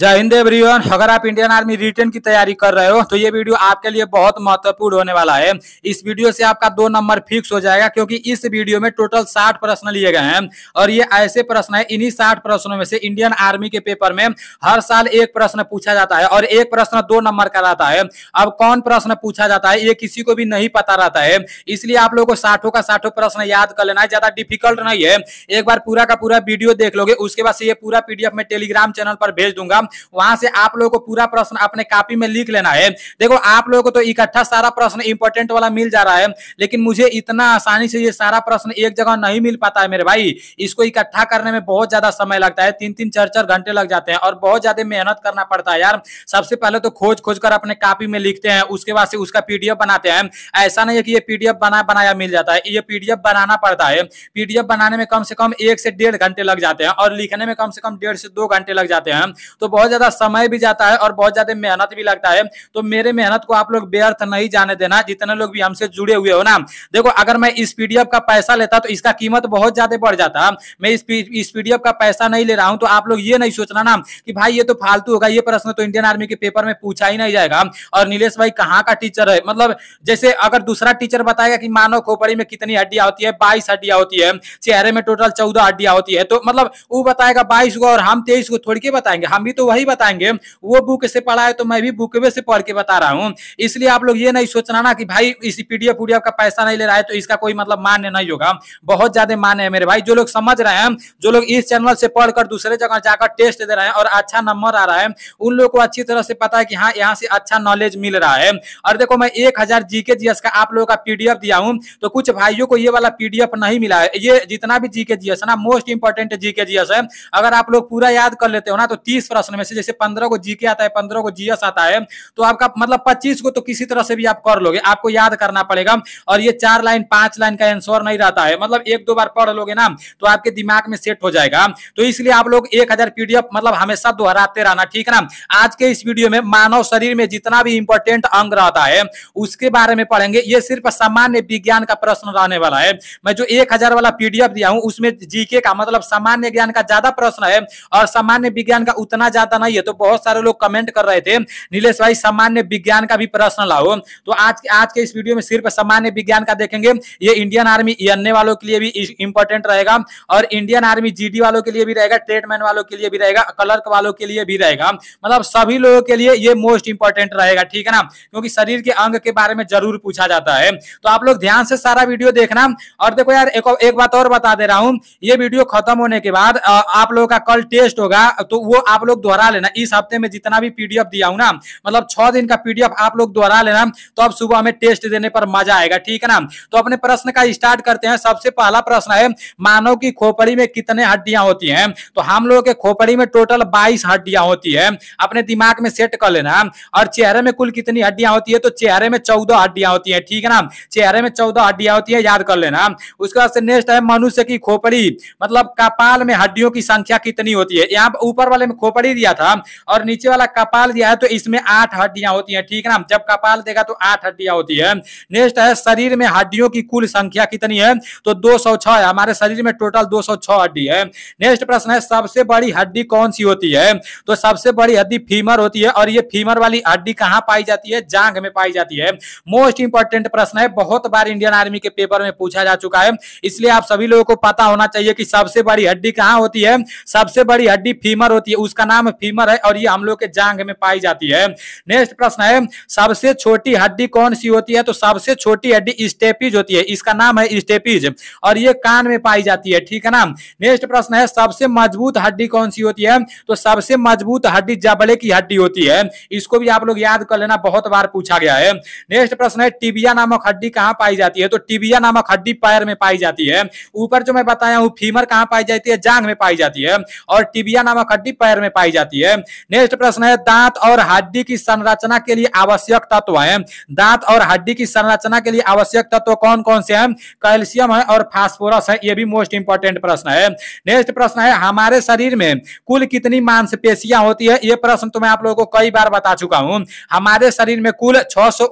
जय हिंद एवरीवन अगर आप इंडियन आर्मी रिटर्न की तैयारी कर रहे हो तो ये वीडियो आपके लिए बहुत महत्वपूर्ण होने वाला है इस वीडियो से आपका दो नंबर फिक्स हो जाएगा क्योंकि इस वीडियो में टोटल साठ प्रश्न लिए गए हैं और ये ऐसे प्रश्न है इन्हीं साठ प्रश्नों में से इंडियन आर्मी के पेपर में हर साल एक प्रश्न पूछा जाता है और एक प्रश्न दो नंबर का रहता है अब कौन प्रश्न पूछा जाता है ये किसी को भी नहीं पता रहता है इसलिए आप लोगों को साठों का साठों प्रश्न याद कर लेना है ज्यादा डिफिकल्ट नहीं है एक बार पूरा का पूरा वीडियो देख लोगे उसके बाद से ये पूरा पीडीएफ में टेलीग्राम चैनल पर भेज दूंगा वहां से आप लोगों को पूरा प्रश्न अपने कापी में लिख लेना है देखो आप लोगों को तो इकट्ठा सारा प्रश्न इंपोर्टेंट वाला मिल जा रहा है लेकिन मुझे इतना आसानी से ये सारा प्रश्न एक जगह नहीं मिल पाता है मेरे भाई इसको इकट्ठा करने में बहुत ज्यादा समय लगता है तीन तीन चार चार घंटे लग जाते हैं और बहुत ज्यादा मेहनत करना पड़ता है यार सबसे पहले तो खोज खोज कर अपने कापी में लिखते हैं उसके बाद से उसका पीडीएफ बनाते हैं ऐसा नहीं है कि ये पीडीएफ बना बनाया मिल जाता है ये पीडीएफ बनाना पड़ता है पीडीएफ बनाने में कम से कम एक से डेढ़ घंटे लग जाते हैं और लिखने में कम से कम डेढ़ से दो घंटे लग जाते हैं तो बहुत ज्यादा समय भी जाता है और बहुत ज्यादा मेहनत भी लगता है तो मेरे मेहनत को आप लोग व्यर्थ नहीं जाने देना जितने लोग भी हमसे जुड़े हुए हो ना देखो अगर मैं इस पीडीएफ का पैसा लेता तो इसका कीमत बहुत ज्यादा बढ़ जाता मैं इस इस पीडीएफ का पैसा नहीं ले रहा हूँ तो आप लोग ये नहीं सोचना ना कि भाई ये तो फालतू होगा ये प्रश्न तो इंडियन आर्मी के पेपर में पूछा ही नहीं जाएगा और नीलेष भाई कहाँ का टीचर है मतलब जैसे अगर दूसरा टीचर बताएगा कि मानव खोपड़ी में कितनी हड्डियां होती है बाईस हड्डियां होती है चेहरे में टोटल चौदह हड्डियां होती है तो मतलब वो बताएगा बाईस को और हम तेईस को थोड़ी के बताएंगे हम भी तो तो वही बताएंगे वो बुक से पढ़ा है तो मैं भी बुक से पढ़ के बता रहा हूँ इसलिए आप लोग ये नहीं सोचना ना कि भाई इसी पीडीएफ पीडीएफ का पैसा नहीं ले रहा है तो इसका कोई मतलब मान्य नहीं होगा बहुत ज्यादा मान्य है मेरे भाई जो लोग समझ रहे हैं जो लोग इस चैनल से पढ़कर दूसरे जगह जाकर टेस्ट दे रहे हैं और अच्छा नंबर आ रहा है उन लोग को अच्छी तरह से पता है कि हाँ यहाँ से अच्छा नॉलेज मिल रहा है और देखो मैं एक हजार जीके जीएस का आप लोगों का पीडीएफ दिया हूँ तो कुछ भाइयों को ये वाला पीडीएफ नहीं मिला है ये जितना भी जीके जीएस है ना मोस्ट इंपोर्टेंट जीके जीएस है अगर आप लोग पूरा याद कर लेते हो ना तो तीस प्रश्न में से जैसे पंद्रह को जीके आता है पंद्रह को जीएस आता है तो आपका मतलब पच्चीस को तो किसी तरह से भी आप कर लोगे आपको याद करना पड़ेगा और ये चार लाइन पांच लाइन का आंसर नहीं रहता है मतलब एक दो बार पढ़ लोगे ना तो आपके दिमाग में सेट हो जाएगा तो इसलिए आप लोग एक पीडीएफ मतलब हमेशा दोहराते रहना ठीक है ना आज के इस वीडियो में मानव शरीर में जितना भी इंपॉर्टेंट अंग रहता है उसके बारे में पढ़ेंगे ये सिर्फ सामान्य विज्ञान का प्रश्न रहने वाला है मैं जो एक हजार वाला पीडीएफ दिया हूं उसमें जीके का मतलब सामान्य ज्ञान का ज्यादा प्रश्न है और सामान्य विज्ञान का उतना जाता नहीं है तो बहुत सारे लोग कमेंट कर रहे थे नीलेष भाई सामान्य विज्ञान का भी प्रश्न लाओ तो आज आज के इस वीडियो में सिर्फ सामान्य विज्ञान का देखेंगे ये इंडियन आर्मी एनए वालों के लिए भी इंपॉर्टेंट रहेगा और इंडियन आर्मी जी वालों के लिए भी रहेगा ट्रेडमैन वालों के लिए भी रहेगा कलर्क वालों के लिए भी रहेगा मतलब सभी लोगों के लिए ये मोस्ट इंपॉर्टेंट रहेगा ठीक है ना क्योंकि शरीर के अंग के बारे में जरूर पूछा जाता है तो आप लोग ध्यान से सारा वीडियो देखना और देखो यार एक, एक बात और बता दे रहा हूँ ये वीडियो खत्म होने के बाद आप लोगों का कल टेस्ट होगा तो वो आप लोग दोहरा लेना इस हफ्ते में जितना भी पीडीएफ दिया हूं ना मतलब छह दिन का पीडीएफ आप लोग दोहरा लेना तो अब सुबह हमें टेस्ट देने पर मजा आएगा ठीक है ना तो अपने प्रश्न का स्टार्ट करते हैं सबसे पहला प्रश्न है मानव की खोपड़ी में कितने हड्डियां होती है तो हम लोगों के खोपड़ी में टोटल बाईस हड्डियां होती है अपने दिमाग में सेट कर लेना और चेहरे में कुल कितनी हड्डियां होती है तो चेहरे में चौदह हड्डियां होती है ठीक है ना चेहरे में चौदह हड्डियां होती है याद कर लेना उसके बाद से नेक्स्ट है मनुष्य की खोपड़ी मतलब कपाल में हड्डियों की संख्या कितनी होती है यहाँ ऊपर वाले में खोपड़ी दिया था और नीचे वाला कपाल दिया है तो इसमें आठ हड्डियां होती है ठीक ना जब कपाल देगा तो आठ हड्डियां होती है नेक्स्ट है शरीर में हड्डियों की कुल संख्या कितनी है तो दो है हमारे शरीर में टोटल दो हड्डी है नेक्स्ट प्रश्न है सबसे बड़ी हड्डी कौन सी होती है तो सबसे बड़ी हड्डी फीमर होती है और ये फीमर वाली हड्डी कहाँ पाई जाती है जांग में पाई जाती है मोस्ट इंपॉर्टेंट प्रश्न है बहुत बार इंडियन आर्मी के पेपर में पूछा जा चुका है इसलिए आप सभी लोगों को पता होना चाहिए कि सबसे बड़ी हड्डी कहाँ होती है सबसे बड़ी हड्डी फीमर होती है उसका नाम में फीमर है और ये हम लोग के जांग में पाई जाती है नेक्स्ट प्रश्न है सबसे छोटी हड्डी कौन सी होती है तो सबसे छोटी हड्डी स्टेपीज होती है इसका नाम है स्टेपीज और ये कान में पाई जाती है ठीक है ना नेक्स्ट प्रश्न है सबसे मजबूत हड्डी कौन सी होती है तो सबसे मजबूत हड्डी जबड़े की हड्डी होती है इसको भी आप लोग याद कर लेना बहुत बार पूछा गया है नेक्स्ट प्रश्न है टिबिया नामक हड्डी कहाँ पाई जाती है तो टिबिया नामक हड्डी पैर में पाई जाती है ऊपर जो मैं बताया हूँ फीमर कहाँ पाई जाती है जांग में पाई जाती है और टिबिया नामक हड्डी पैर में पाई जाती है जाती है नेक्स्ट प्रश्न है दांत और हड्डी की संरचना के लिए आवश्यक तत्व है दांत और हड्डी की संरचना के लिए आवश्यक तत्व कौन कौन से है कैल्शियम है और फास्फोरस है ये भी मोस्ट इंपॉर्टेंट प्रश्न है नेक्स्ट प्रश्न है हमारे शरीर में कुल कितनी मांसपेशियां होती है ये प्रश्न तो मैं आप लोगों को कई बार बता चुका हूं हमारे शरीर में कुल छह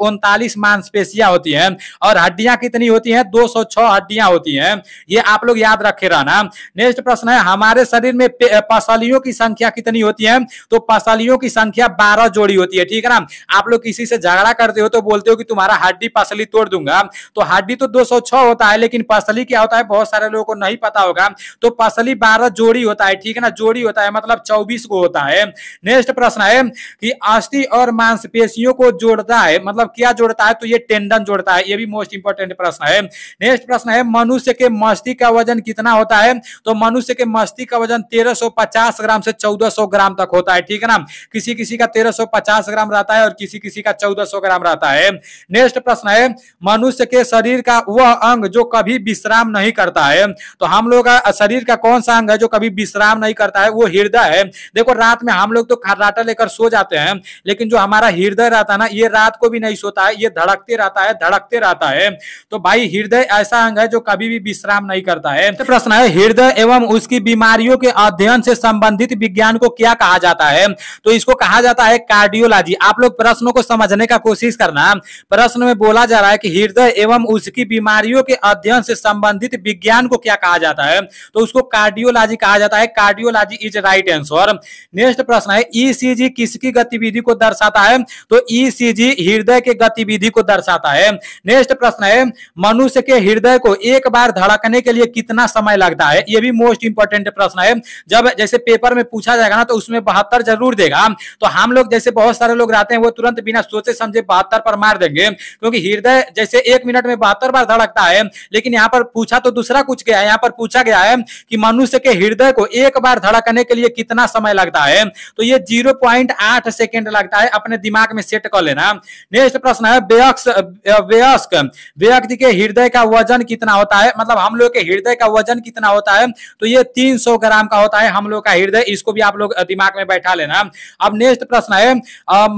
मांसपेशियां होती हैं और हड्डियां कितनी होती हैं 206 हड्डियां होती हैं ये आप लोग याद रखे रहना नेक्स्ट प्रश्न है हमारे शरीर में पसलियों की संख्या कितनी होती है? होती है तो पसलियों की संख्या बारह जोड़ी होती है ठीक है ना आप लोग किसी से झगड़ा करते हो तो बोलते हो कि तुम्हारा हड्डी पसली तोड़ दूंगा तो हड्डी तो 206 होता है लेकिन पसली क्या होता है बहुत सारे लोगों को नहीं पता होगा तो पसली बारह जोड़ी होता है ठीक है ना जोड़ी होता है मतलब चौबीस को होता है नेक्स्ट प्रश्न है कि अस्थि और मांसपेशियों को जोड़ता है मतलब क्या जोड़ता है तो ये टेंडन जोड़ता है ये भी मोस्ट इंपोर्टेंट प्रश्न है नेक्स्ट प्रश्न है मनुष्य के मस्ती का वजन कितना होता है तो मनुष्य के मस्ती का वजन 1350 ग्राम से 1400 ग्राम ग्राम तक होता है ठीक है ना किसी किसी का तेरह ग्राम रहता है और किसी किसी का चौदह ग्राम रहता है नेक्स्ट प्रश्न है मनुष्य के शरीर का वह अंग जो कभी विश्राम नहीं करता है तो हम लोग का शरीर का कौन सा अंग है जो कभी विश्राम नहीं करता है वो हृदय है देखो रात में हम लोग तो खर्राटा लेकर सो जाते हैं लेकिन जो हमारा हृदय रहता है ना ये रात को भी नहीं सोता है ये धड़कते रहता है धड़कते रहता है तो भाई हृदय ऐसा अंग है जो कभी भी विश्राम नहीं करता है तो प्रश्न है हृदय एवं उसकी बीमारियों के अध्ययन से संबंधित विज्ञान को क्या क्या कहा जाता है तो इसको कहा जाता है कार्डियोलॉजी आप लोग प्रश्नों को समझने का कोशिश करना प्रश्न में बोला जा रहा है कि हृदय एवं उसकी बीमारियों के अध्ययन से संबंधित विज्ञान को क्या कहा जाता है तो उसको कार्डियोलॉजी कहा जाता है cardiology is right answer next प्रश्न है ईसीजी e किसकी गतिविधि को दर्शाता है तो ईसीजी e हृदय के गतिविधि को दर्शाता है नेक्स्ट प्रश्न है मनुष्य के हृदय को एक बार धड़कने के लिए कितना समय लगता है यह भी मोस्ट इंपोर्टेंट प्रश्न है जब जैसे पेपर में पूछा जाएगा ना तो उसमें बहत्तर जरूर देगा तो हम लोग जैसे बहुत सारे लोग रहते हैं वो तुरंत बिना सोचे समझे बहत्तर पर मार देंगे क्योंकि हृदय जैसे एक मिनट में बहत्तर बार धड़कता है लेकिन यहाँ पर पूछा तो दूसरा कुछ गया यहाँ पर पूछा गया है कि मनुष्य के हृदय को एक बार धड़कने के लिए कितना समय लगता है तो ये जीरो पॉइंट आठ सेकेंड लगता है अपने दिमाग में सेट कर लेना नेक्स्ट प्रश्न है व्यस्क व्यक्ति के हृदय का वजन कितना होता है मतलब हम लोग के हृदय का वजन कितना होता है तो ये 300 ग्राम का होता है हम लोग का हृदय इसको भी आप लोग दिमाग में बैठा लेना अब नेक्स्ट प्रश्न है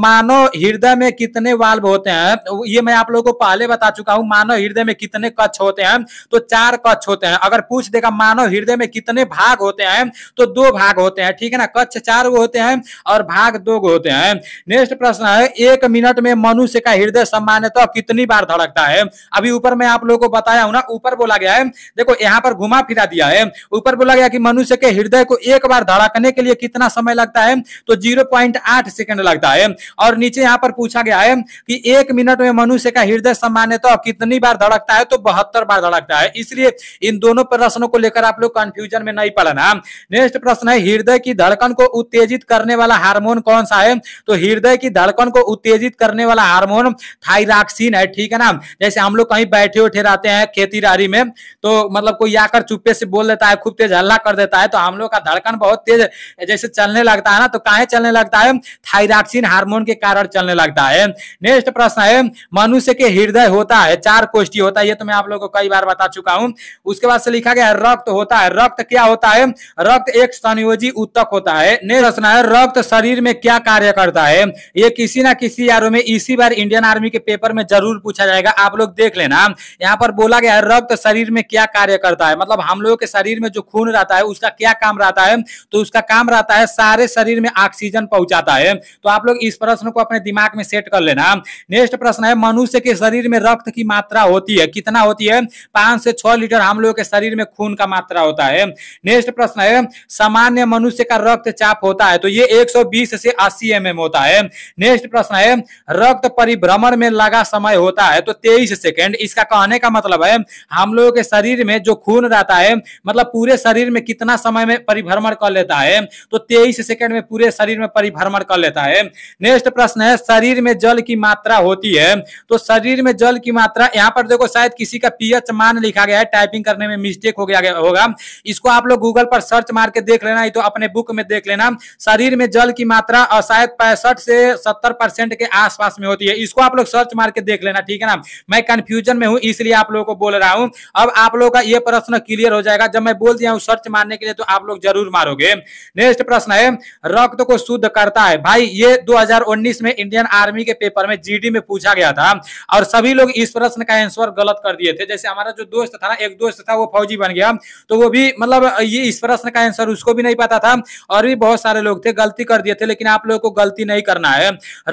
मानव हृदय में कितने वाल्व होते हैं ये मैं आप लोगों को पहले बता चुका हूं मानव हृदय में कितने कक्ष होते हैं तो चार कक्ष होते हैं अगर पूछ देगा मानव हृदय में कितने भाग होते हैं तो दो भाग होते हैं ठीक है ना कक्ष चार वो होते हैं और भाग दो होते हैं नेक्स्ट प्रश्न है एक मिनट में मनुष्य का हृदय सामान्यतः तो कितनी बार धड़कता है अभी ऊपर मैं आप लोगों को बताया हूं ना ऊपर बोला गया है देखो यहाँ पर घुमा फिरा दिया है ऊपर बोला गया कि मनुष्य के हृदय को एक बार धड़कने के लिए कितना समय लगता है तो जीरो पॉइंट आठ सेकेंड लगता है और नीचे यहाँ पर पूछा गया है कि एक मिनट में मनुष्य का हृदय सामान्यतः तो कितनी बार धड़कता है तो बहत्तर बार धड़कता है इसलिए इन दोनों प्रश्नों को लेकर आप लोग कंफ्यूजन में नहीं पड़ना नेक्स्ट प्रश्न है हृदय की धड़कन को उत्तेजित करने वाला हार्मोन कौन सा है तो हृदय की धड़कन को उत्तेजित करने वाला हार्मोन थाइराक्सिन है ठीक है ना जैसे हम लोग कहीं बैठे उठे रहते हैं खेती रारी में तो मतलब कोई आकर चुप्पे से बोल देता है खूब तेज हल्ला कर देता है तो हम लोग का धड़कन बहुत तेज जैसे चल चलने लगता है ना तो काहे चलने लगता है थायराक्सिन हार्मोन के कारण चलने लगता है नेक्स्ट प्रश्न है मनुष्य के हृदय होता है चार कोष्टी होता है ये तो मैं आप लोगों को कई बार बता चुका हूं उसके बाद से लिखा गया है रक्त होता है रक्त क्या होता है रक्त एक संयोजी उत्तक होता है नेक्स्ट प्रश्न है रक्त शरीर में क्या कार्य करता है ये किसी ना किसी यारो में इसी बार इंडियन आर्मी के पेपर में जरूर पूछा जाएगा आप लोग देख लेना यहाँ पर बोला गया है रक्त शरीर में क्या कार्य करता है मतलब हम लोगों के शरीर में जो खून रहता है उसका क्या काम रहता है तो उसका काम रहता है सारे शरीर में ऑक्सीजन पहुंचाता है तो आप लोग इस प्रश्न को अपने दिमाग में सेट कर लेना नेक्स्ट प्रश्न है मनुष्य के शरीर में रक्त की मात्रा होती है कितना होती है पांच से छह लीटर हम लोग के शरीर में खून का मात्रा होता है नेक्स्ट प्रश्न है सामान्य मनुष्य का रक्तचाप होता है तो ये 120 से 80 एम mm होता है नेक्स्ट प्रश्न है रक्त परिभ्रमण में लगा समय होता है तो 23 सेकंड इसका कहने का मतलब है हम लोगों के शरीर में जो खून रहता है मतलब पूरे शरीर में कितना समय में परिभ्रमण कर लेता है तो तेईस सेकंड में पूरे शरीर में परिभ्रमण कर लेता है नेक्स्ट प्रश्न है शरीर में जल की मात्रा होती है तो शरीर में जल की मात्रा यहाँ पर देखो शायद किसी का पीएच मान लिखा गया है टाइपिंग करने में मिस्टेक हो गया होगा इसको आप लोग गूगल पर सर्च मार के देख लेना तो अपने बुक में देख लेना शरीर में जल की मात्रा शायद पैंसठ से सत्तर परसेंट के आसपास में होती है इसको आप लोग सर्च मार के देख लेना ठीक है ना मैं कंफ्यूजन में हूँ इसलिए आप लोगों को बोल रहा हूँ अब आप लोगों का ये प्रश्न क्लियर हो जाएगा जब मैं बोल दिया हूँ सर्च मारने के लिए तो आप लोग जरूर मारोगे नेक्स्ट प्रश्न प्रश्न है रक्त को शुद्ध करता है भाई ये 2019 में इंडियन आर्मी के पेपर में जीडी में पूछा गया था और सभी लोग इस प्रश्न का आंसर गलत कर दिए थे जैसे हमारा जो दोस्त था ना एक दोस्त था वो फौजी बन गया तो वो भी मतलब ये इस प्रश्न का आंसर उसको भी नहीं पता था और भी बहुत सारे लोग थे गलती कर दिए थे लेकिन आप लोगों को गलती नहीं करना है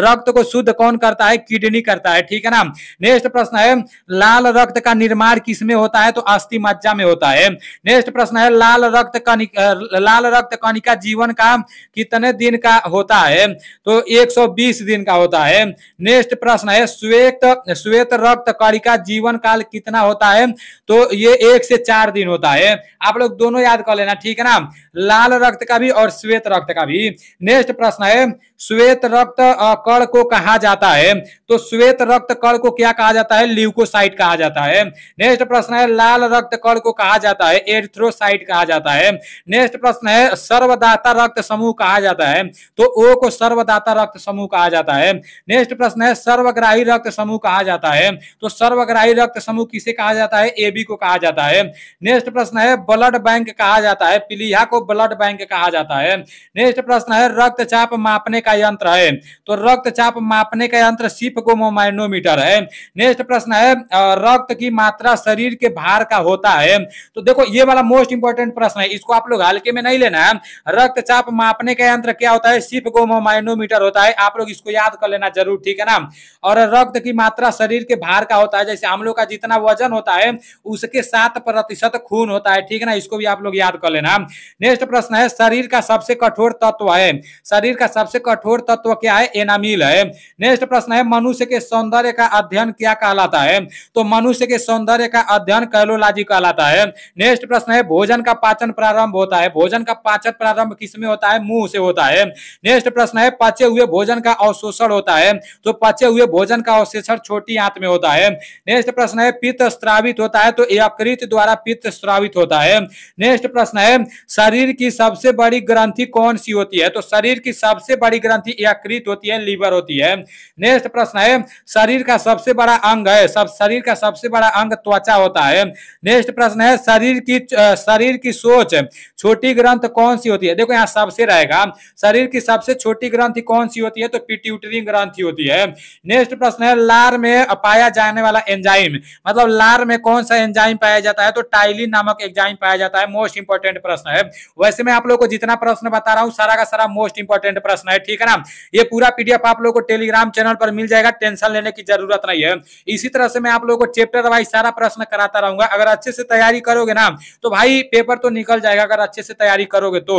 रक्त को शुद्ध कौन करता है किडनी करता है ठीक है ना नेक्स्ट प्रश्न है लाल रक्त का निर्माण किसमें होता है तो अस्थि मज्जा में होता है नेक्स्ट प्रश्न है लाल रक्त कणिका लाल रक्त कणिका जीवन का का कितने दिन का होता है तो 120 दिन का होता है नेक्स्ट प्रश्न है श्वेत श्वेत रक्त कणिका जीवन काल कितना होता है तो ये एक से चार दिन होता है आप लोग दोनों याद कर लेना ठीक है ना लाल रक्त का भी और श्वेत रक्त का भी नेक्स्ट प्रश्न है श्वेत रक्त कण को कहा जाता है तो श्वेत रक्त कण को क्या कहा जाता है ल्यूकोसाइट कहा जाता है नेक्स्ट प्रश्न है लाल रक्त कण को कहा जाता है एरिथ्रोसाइट कहा जाता है नेक्स्ट प्रश्न है सर्वदाता रक्त रक्त समूह कहा जाता है तो ओ को सर्वदाता रक्त समूह कहा जाता है नेक्स्ट प्रश्न है सर्वग्राही रक्त समूह कहा जाता है तो सर्वग्राही रक्त समूह किसे कहा जाता है एबी को कहा जाता है नेक्स्ट प्रश्न है ब्लड बैंक कहा जाता है पिलिया को ब्लड बैंक कहा जाता है नेक्स्ट प्रश्न है रक्तचाप मापने का यंत्र है तो रक्तचाप मापने का यंत्र सिप गोमोमाइनोमीटर है नेक्स्ट प्रश्न है रक्त की मात्रा शरीर के भार का होता है तो देखो ये वाला मोस्ट इंपोर्टेंट प्रश्न है इसको आप लोग हल्के में नहीं लेना है रक्तचाप माप मापने का यंत्र क्या होता है सिर्फ गोमो माइनोमीटर होता है आप लोग इसको याद कर लेना जरूर ठीक है ना और रक्त की मात्रा शरीर के भार का होता है जैसे हम लोग का जितना वजन होता है उसके सात प्रतिशत खून होता है ठीक है ना इसको भी आप लोग याद कर लेना नेक्स्ट प्रश्न है शरीर का सबसे कठोर तत्व है शरीर का सबसे कठोर तत्व क्या है एनामिल है नेक्स्ट प्रश्न है मनुष्य के सौंदर्य का अध्ययन क्या कहलाता है तो मनुष्य के सौंदर्य का अध्ययन कैलोलॉजी कहलाता है नेक्स्ट प्रश्न है भोजन का पाचन प्रारंभ होता है भोजन का पाचन प्रारंभ किसमें होता है मुंह से होता है नेक्स्ट प्रश्न है पचे हुए भोजन का अवशोषण होता है तो पचे हुए भोजन का अवशोषण छोटी आंत में होता है नेक्स्ट प्रश्न है पित्त स्त्रावित होता है तो यकृत द्वारा पित्त स्त्रावित होता है नेक्स्ट प्रश्न है शरीर की सबसे बड़ी ग्रंथि कौन सी होती है तो शरीर की सबसे बड़ी ग्रंथि यकृत होती है लीवर होती है नेक्स्ट प्रश्न है शरीर का सबसे बड़ा अंग है सब शरीर का सबसे बड़ा अंग त्वचा होता है नेक्स्ट प्रश्न है शरीर की शरीर की सोच छोटी ग्रंथ कौन सी होती है देखो यहाँ हिसाब से रहेगा शरीर की सबसे छोटी ग्रंथि कौन सी होती है तो पिट्यूटरी ग्रंथि होती है नेक्स्ट प्रश्न है लार में पाया जाने वाला एंजाइम मतलब लार में कौन सा एंजाइम पाया जाता है तो टाइलिन नामक एंजाइम पाया जाता है मोस्ट इंपोर्टेंट प्रश्न है वैसे मैं आप लोग को जितना प्रश्न बता रहा हूँ सारा का सारा मोस्ट इंपोर्टेंट प्रश्न है ठीक है ना ये पूरा पीडीएफ आप लोग को टेलीग्राम चैनल पर मिल जाएगा टेंशन लेने की जरूरत नहीं है इसी तरह से मैं आप लोगों को चैप्टर वाइज सारा प्रश्न कराता रहूंगा अगर अच्छे से तैयारी करोगे ना तो भाई पेपर तो निकल जाएगा अगर अच्छे से तैयारी करोगे तो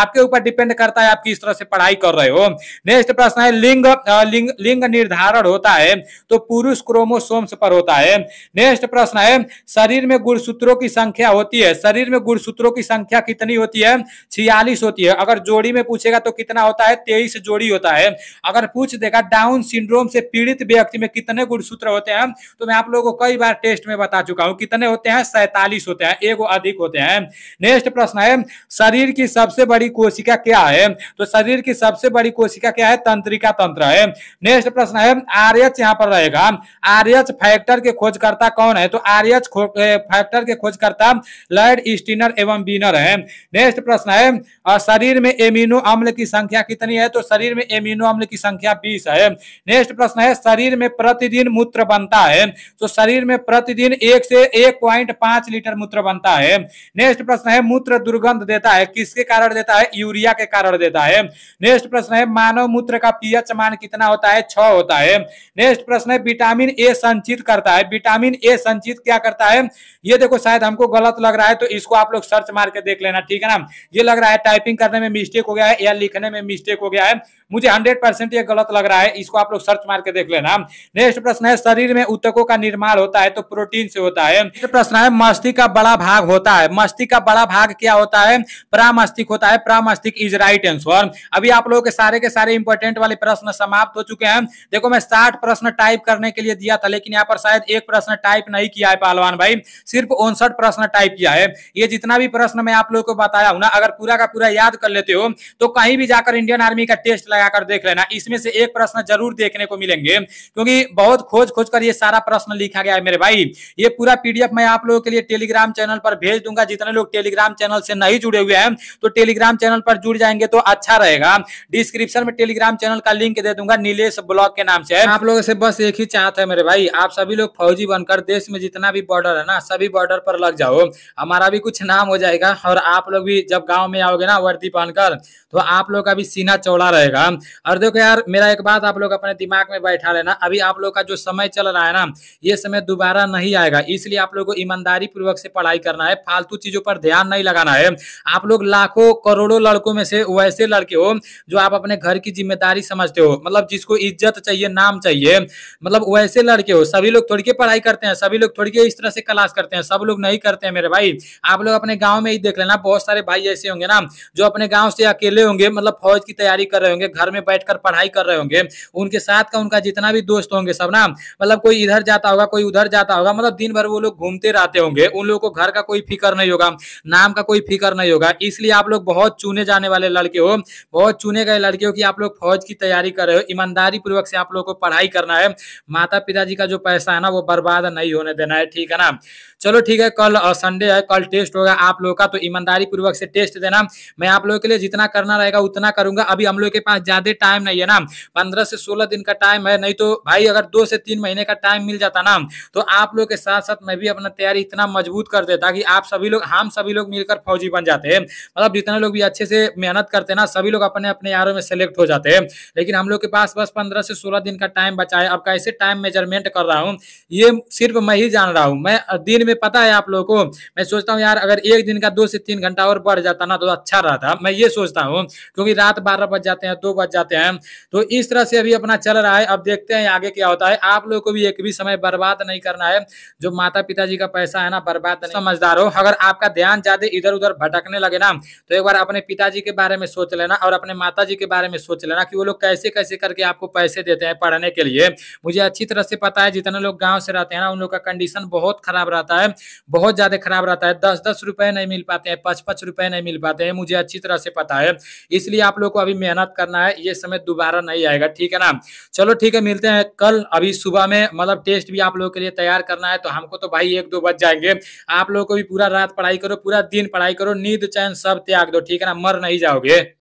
आपके ऊपर डिपेंड करता है आप किस तरह से पढ़ाई कर रहे हो नेक्स्ट प्रश्न है लिंग लिंग लिंग निर्धारण होता है तो पुरुष क्रोमोसोम्स पर होता है नेक्स्ट प्रश्न है शरीर में गुणसूत्रों की संख्या होती है शरीर में गुणसूत्रों की संख्या कितनी होती है छियालीस होती है अगर जोड़ी में पूछेगा तो कितना होता है तेईस जोड़ी होता है अगर पूछ देगा डाउन सिंड्रोम से पीड़ित व्यक्ति में कितने गुणसूत्र होते हैं तो मैं आप लोगों को कई बार टेस्ट में बता चुका हूं कितने होते हैं सैतालीस होते हैं एक अधिक होते हैं नेक्स्ट प्रश्न है शरीर की सबसे बड़ी कोशिका कोशिका क्या है तो शरीर की सबसे बड़ी कोशिका क्या है तंत्रिका तंत्र है नेक्स्ट प्रश्न है आरएच यहाँ पर रहेगा आरएच फैक्टर के खोजकर्ता कौन है तो आरएच फैक्टर के खोजकर्ता लॉयड स्टीनर एवं बीनर है नेक्स्ट प्रश्न है शरीर में एमिनो अम्ल की संख्या कितनी है तो शरीर में एमिनो अम्ल की संख्या बीस है नेक्स्ट प्रश्न है शरीर में प्रतिदिन मूत्र बनता है तो शरीर में प्रतिदिन एक से एक पॉइंट पांच लीटर मूत्र बनता है नेक्स्ट प्रश्न है मूत्र दुर्गंध देता है किसके कारण देता है यूरिया के कारण देता है नेक्स्ट प्रश्न है मानव मूत्र का पीएच मान कितना होता है छ होता है नेक्स्ट प्रश्न है विटामिन ए संचित करता है विटामिन ए संचित क्या करता है ये देखो शायद हमको गलत लग रहा है तो इसको आप लोग सर्च मार के देख लेना ठीक है ना ये लग रहा है टाइपिंग करने में मिस्टेक हो गया है या लिखने में मिस्टेक हो गया है मुझे हंड्रेड परसेंट ये गलत लग रहा है इसको आप लोग सर्च मार के देख लेना नेक्स्ट प्रश्न है शरीर में उत्तकों का निर्माण होता है तो प्रोटीन से होता है प्रश्न है मस्ती का बड़ा भाग होता है मस्ती का बड़ा भाग क्या होता है प्रामस्तिक होता है प्राम मस्तिष्क इज राइट आंसर अभी आप लोगों के सारे के सारे इंपॉर्टेंट वाले प्रश्न समाप्त हो चुके हैं देखो मैं साठ प्रश्न टाइप करने के लिए दिया था लेकिन यहाँ पर शायद एक प्रश्न टाइप नहीं किया है पहलवान भाई सिर्फ उनसठ प्रश्न टाइप किया है ये जितना भी प्रश्न मैं आप लोगों को बताया हूं ना अगर पूरा का पूरा याद कर लेते हो तो कहीं भी जाकर इंडियन आर्मी का टेस्ट लगाकर देख लेना इसमें से एक प्रश्न जरूर देखने को मिलेंगे क्योंकि बहुत खोज खोज कर ये सारा प्रश्न लिखा गया है मेरे भाई ये पूरा पीडीएफ मैं आप लोगों के लिए टेलीग्राम चैनल पर भेज दूंगा जितने लोग टेलीग्राम चैनल से नहीं जुड़े हुए हैं तो टेलीग्राम चैनल चैनल पर जुड़ जाएंगे तो अच्छा रहेगा डिस्क्रिप्शन में टेलीग्राम चैनल का लिंक दे दूंगा नीलेश ब्लॉग के नाम से आप लोगों से बस एक ही चाहत है मेरे भाई आप सभी लोग फौजी बनकर देश में जितना भी बॉर्डर है ना सभी बॉर्डर पर लग जाओ हमारा भी कुछ नाम हो जाएगा और आप लोग भी जब गाँव में आओगे ना वर्दी पहनकर तो आप लोग का भी सीना चौड़ा रहेगा और देखो यार मेरा एक बात आप लोग अपने दिमाग में बैठा लेना अभी आप लोग का जो समय चल रहा है ना ये समय दोबारा नहीं आएगा इसलिए आप लोगों को ईमानदारी पूर्वक से पढ़ाई करना है फालतू चीजों पर ध्यान नहीं लगाना है आप लोग लाखों करोड़ों लड़कों में से वैसे लड़के हो जो आप अपने घर की जिम्मेदारी समझते हो मतलब जिसको इज्जत चाहिए नाम चाहिए मतलब वैसे लड़के हो सभी लोग थोड़ी के पढ़ाई करते हैं सभी लोग थोड़ी के इस तरह से क्लास करते हैं सब लोग नहीं करते हैं मेरे भाई आप लोग अपने गाँव में ही देख लेना बहुत सारे भाई ऐसे होंगे ना जो अपने गाँव से अकेले होंगे मतलब फौज की तैयारी कर रहे होंगे घर में बैठ पढ़ाई कर रहे होंगे उनके साथ का उनका जितना भी दोस्त होंगे सब ना मतलब कोई इधर जाता होगा कोई उधर जाता होगा मतलब दिन भर वो लोग घूमते रहते होंगे उन लोगों को घर का कोई फिकर नहीं होगा नाम का कोई फिकर नहीं होगा इसलिए आप लोग बहुत चुने चुने जाने वाले लड़के हो बहुत चुने गए लड़के हो कि आप लोग फौज की तैयारी कर रहे हो ईमानदारी पूर्वक से आप लोग को पढ़ाई करना है माता पिताजी का जो पैसा है ना वो बर्बाद नहीं होने देना है ठीक है ना चलो ठीक है कल संडे है कल टेस्ट होगा आप लोग का तो ईमानदारी पूर्वक से टेस्ट देना मैं आप लोगों के लिए जितना करना रहेगा उतना करूंगा अभी हम लोग के पास ज्यादा टाइम नहीं है ना पंद्रह से सोलह दिन का टाइम है नहीं तो भाई अगर दो से तीन महीने का टाइम मिल जाता ना तो आप लोग के साथ साथ मैं भी अपना तैयारी इतना मजबूत कर देता कि आप सभी लोग हम सभी लोग मिलकर फौजी बन जाते हैं मतलब जितने लोग भी अच्छे से मेहनत करते ना सभी लोग अपने अपने यारों में सेलेक्ट हो जाते हैं लेकिन हम लोग के पास बस पंद्रह से सोलह दिन का टाइम बचा है अब कैसे टाइम मेजरमेंट कर रहा हूँ ये सिर्फ मैं ही जान रहा हूँ मैं दिन में पता है आप लोगों को मैं सोचता हूँ यार अगर एक दिन का दो से तीन घंटा और बढ़ जाता ना तो अच्छा रहता मैं ये सोचता हूँ क्योंकि रात बारह बज जाते हैं दो बज जाते हैं तो इस तरह से अभी अपना चल रहा है अब देखते हैं आगे क्या होता है आप लोग को भी एक भी समय बर्बाद नहीं करना है जो माता पिताजी का पैसा है ना बर्बाद समझदार हो अगर आपका ध्यान ज्यादा इधर उधर भटकने लगे ना तो एक बार अपने पिता पिताजी के बारे में सोच लेना और अपने माता जी के बारे में सोच लेना कि वो लोग कैसे कैसे करके आपको पैसे देते हैं पढ़ने के लिए मुझे अच्छी तरह से पता है जितने लोग गाँव से रहते हैं ना उन लोग का कंडीशन बहुत खराब रहता है बहुत ज़्यादा खराब रहता है दस दस रुपए नहीं मिल पाते हैं पच पच रुपए नहीं मिल पाते हैं मुझे अच्छी तरह से पता है इसलिए आप लोग को अभी मेहनत करना है ये समय दोबारा नहीं आएगा ठीक है ना चलो ठीक है मिलते हैं कल अभी सुबह में मतलब टेस्ट भी आप लोगों के लिए तैयार करना है तो हमको तो भाई एक दो बज जाएंगे आप लोगों को भी पूरा रात पढ़ाई करो पूरा दिन पढ़ाई करो नींद चैन सब त्याग दो ठीक है ना मर नहीं जाओगे